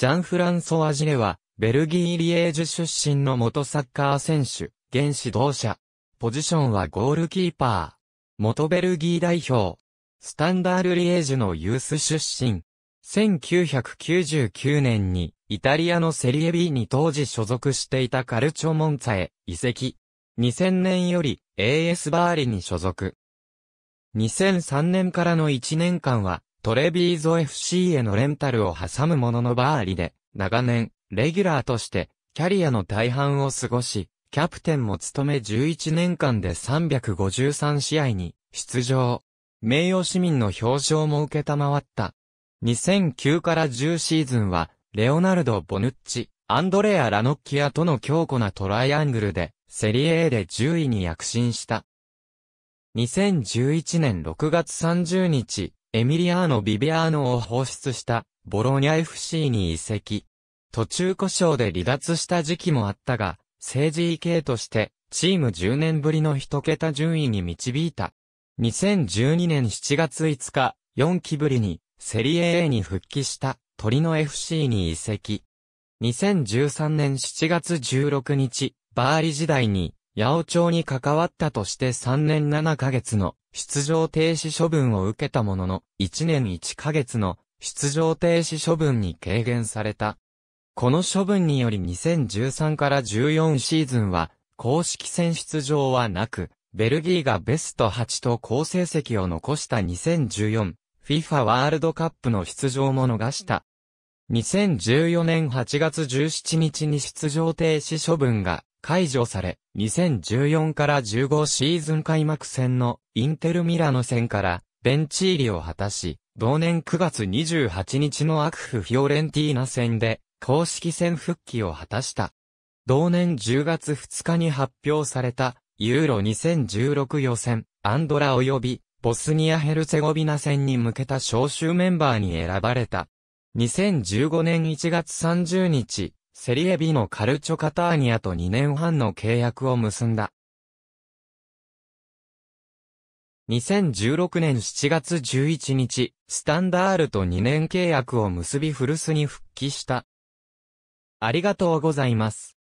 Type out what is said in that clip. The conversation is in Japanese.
ジャンフランソワ・ジレは、ベルギー・リエージュ出身の元サッカー選手、現指導者。ポジションはゴールキーパー。元ベルギー代表。スタンダール・リエージュのユース出身。1999年に、イタリアのセリエ B に当時所属していたカルチョ・モンツァへ移籍。2000年より AS バーリに所属。2003年からの1年間はトレビーゾ FC へのレンタルを挟むもののバーリで、長年、レギュラーとして、キャリアの大半を過ごし、キャプテンも務め11年間で353試合に出場。名誉市民の表彰も受けたまわった。2009から10シーズンは、レオナルド・ボヌッチ、アンドレア・ラノッキアとの強固なトライアングルで、セリエ A で10位に躍進した。2011年6月30日、エミリアーノ・ビビアーノを放出したボローニャ FC に移籍。途中故障で離脱した時期もあったが、政治意系としてチーム10年ぶりの一桁順位に導いた。2012年7月5日、4期ぶりにセリエ A に復帰したトリノ FC に移籍。2013年7月16日、バーリ時代に八王朝に関わったとして3年7ヶ月の出場停止処分を受けたものの、1年1ヶ月の出場停止処分に軽減された。この処分により2013から14シーズンは、公式戦出場はなく、ベルギーがベスト8と好成績を残した 2014FIFA ワールドカップの出場も逃した。2014年8月17日に出場停止処分が解除され、2014から15シーズン開幕戦のインテルミラノ戦からベンチ入りを果たし、同年9月28日のアクフフィオレンティーナ戦で公式戦復帰を果たした。同年10月2日に発表されたユーロ2016予選、アンドラ及びボスニア・ヘルツェゴビナ戦に向けた招集メンバーに選ばれた。2015年1月30日、セリエ B のカルチョカターニアと2年半の契約を結んだ。2016年7月11日、スタンダールと2年契約を結び古巣に復帰した。ありがとうございます。